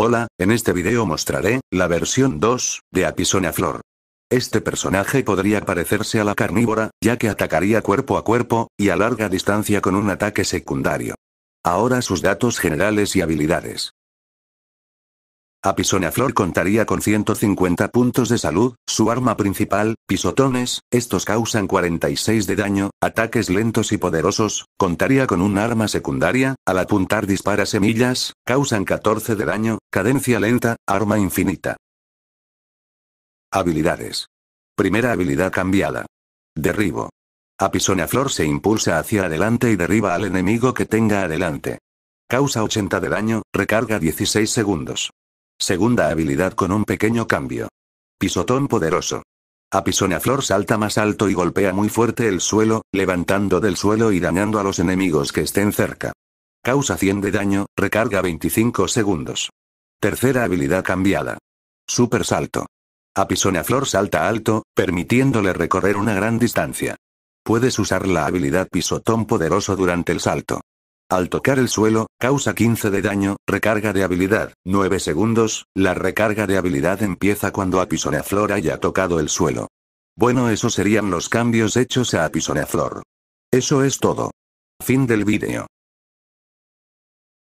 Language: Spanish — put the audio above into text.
Hola, en este video mostraré, la versión 2, de Apisona Flor. Este personaje podría parecerse a la carnívora, ya que atacaría cuerpo a cuerpo, y a larga distancia con un ataque secundario. Ahora sus datos generales y habilidades. Apisona Flor contaría con 150 puntos de salud, su arma principal, pisotones, estos causan 46 de daño, ataques lentos y poderosos, contaría con un arma secundaria, al apuntar dispara semillas, causan 14 de daño, Cadencia lenta, arma infinita. Habilidades. Primera habilidad cambiada. Derribo. Flor se impulsa hacia adelante y derriba al enemigo que tenga adelante. Causa 80 de daño, recarga 16 segundos. Segunda habilidad con un pequeño cambio. Pisotón poderoso. Flor salta más alto y golpea muy fuerte el suelo, levantando del suelo y dañando a los enemigos que estén cerca. Causa 100 de daño, recarga 25 segundos. Tercera habilidad cambiada. Super salto. flor salta alto, permitiéndole recorrer una gran distancia. Puedes usar la habilidad pisotón poderoso durante el salto. Al tocar el suelo, causa 15 de daño, recarga de habilidad, 9 segundos, la recarga de habilidad empieza cuando flor haya tocado el suelo. Bueno, esos serían los cambios hechos a flor Eso es todo. Fin del vídeo.